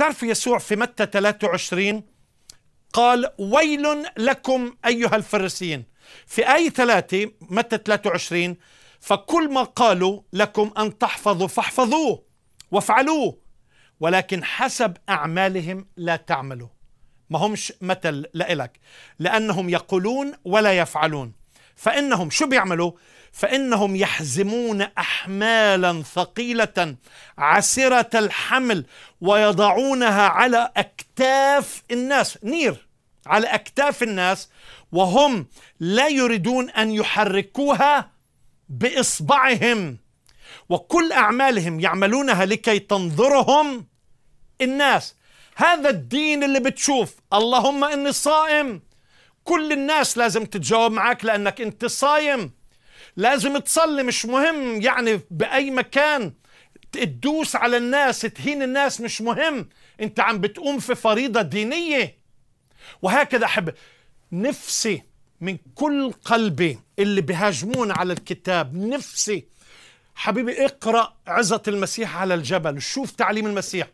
تعرف يسوع في متى 23 قال ويل لكم أيها الفريسيين في آية 3 متى 23 فكل ما قالوا لكم أن تحفظوا فاحفظوه وافعلوه ولكن حسب أعمالهم لا تعملوا ما همش مثل لإلك لأنهم يقولون ولا يفعلون فإنهم شو بيعملوا؟ فإنهم يحزمون أحمالا ثقيلة عسرة الحمل ويضعونها على أكتاف الناس نير على أكتاف الناس وهم لا يريدون أن يحركوها بإصبعهم وكل أعمالهم يعملونها لكي تنظرهم الناس هذا الدين اللي بتشوف اللهم إني صائم كل الناس لازم تتجاوب معك لأنك أنت صايم لازم تصلي مش مهم يعني بأي مكان تدوس على الناس تهين الناس مش مهم أنت عم بتقوم في فريضة دينية وهكذا أحب نفسي من كل قلبي اللي بيهاجمون على الكتاب نفسي حبيبي اقرأ عزة المسيح على الجبل شوف تعليم المسيح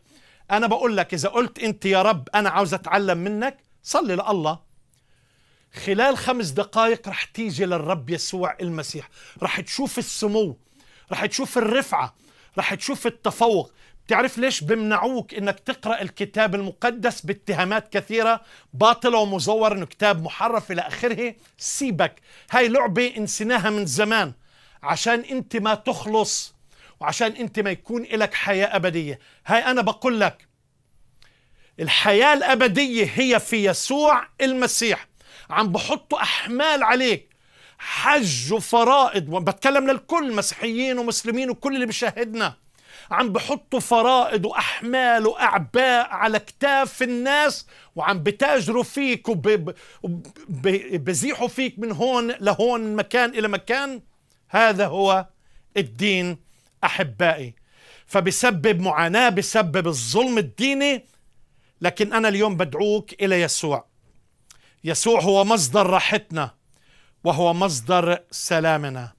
أنا بقول لك إذا قلت أنت يا رب أنا عاوز أتعلم منك صلي لله خلال خمس دقائق رح تيجي للرب يسوع المسيح رح تشوف السمو رح تشوف الرفعة رح تشوف التفوق بتعرف ليش بمنعوك انك تقرا الكتاب المقدس باتهامات كثيره باطله ومزور انه كتاب محرف الى اخره سيبك هاي لعبه انسيناها من زمان عشان انت ما تخلص وعشان انت ما يكون لك حياه ابديه هاي انا بقول لك الحياه الابديه هي في يسوع المسيح عم بحطوا أحمال عليك حج وفرائض بتكلم للكل مسيحيين ومسلمين وكل اللي بيشاهدنا عم بحطوا فرائض وأحمال وأعباء على كتاف الناس وعم بتاجروا فيك وبزيحوا فيك من هون لهون من مكان إلى مكان هذا هو الدين أحبائي فبسبب معاناة بسبب الظلم الديني لكن أنا اليوم بدعوك إلى يسوع يسوع هو مصدر راحتنا وهو مصدر سلامنا